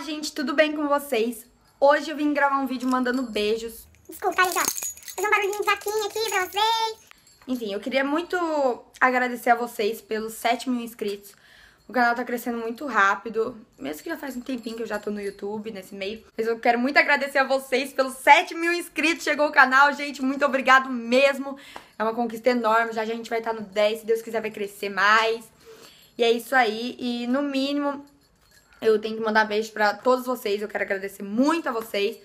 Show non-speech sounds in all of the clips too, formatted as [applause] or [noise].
gente, tudo bem com vocês? Hoje eu vim gravar um vídeo mandando beijos. Desculpa, tá, gente, ó. Fazer um barulhinho de vaquinha aqui pra vocês. Enfim, eu queria muito agradecer a vocês pelos 7 mil inscritos. O canal tá crescendo muito rápido, mesmo que já faz um tempinho que eu já tô no YouTube, nesse meio. Mas eu quero muito agradecer a vocês pelos 7 mil inscritos, chegou o canal, gente, muito obrigado mesmo. É uma conquista enorme, já, já a gente vai estar tá no 10, se Deus quiser vai crescer mais. E é isso aí, e no mínimo eu tenho que mandar beijo para todos vocês. Eu quero agradecer muito a vocês.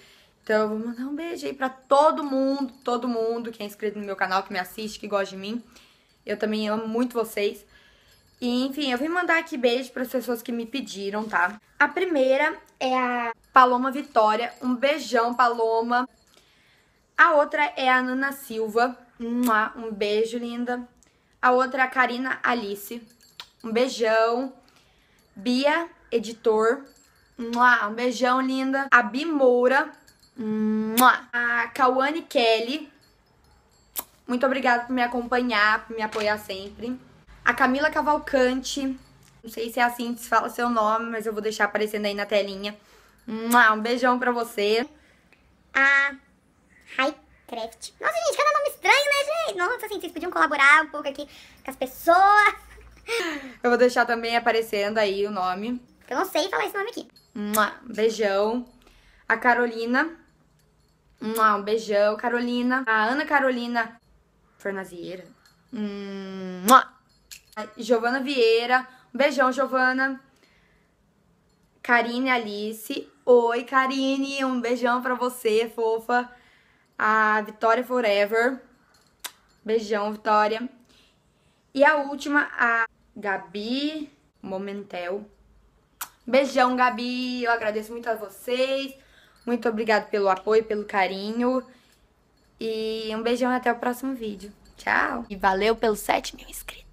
Então eu vou mandar um beijo aí pra todo mundo, todo mundo que é inscrito no meu canal, que me assiste, que gosta de mim. Eu também amo muito vocês. E, enfim, eu vim mandar aqui beijo para as pessoas que me pediram, tá? A primeira é a Paloma Vitória. Um beijão, Paloma. A outra é a Nana Silva. Um beijo, linda. A outra é a Karina Alice. Um beijão. Bia, editor. Um beijão, linda. A Bi Moura. A Kawane Kelly. Muito obrigada por me acompanhar, por me apoiar sempre. A Camila Cavalcante. Não sei se é assim que se fala seu nome, mas eu vou deixar aparecendo aí na telinha. Um beijão pra você. A Highcraft. Nossa, gente, cada nome estranho, né, gente? Nossa, assim, vocês podiam colaborar um pouco aqui com as pessoas. [laughs] Eu vou deixar também aparecendo aí o nome. Eu não sei falar esse nome aqui. Um beijão. A Carolina. Um beijão. Carolina. A Ana Carolina Fornazieira. Um Giovana Vieira. Um beijão, Giovana. Karine Alice. Oi, Karine. Um beijão pra você, fofa. A Vitória Forever. Beijão, Vitória. E a última, a Gabi Momentel. Beijão, Gabi. Eu agradeço muito a vocês. Muito obrigado pelo apoio, pelo carinho. E um beijão até o próximo vídeo. Tchau. E valeu pelos 7 mil inscritos.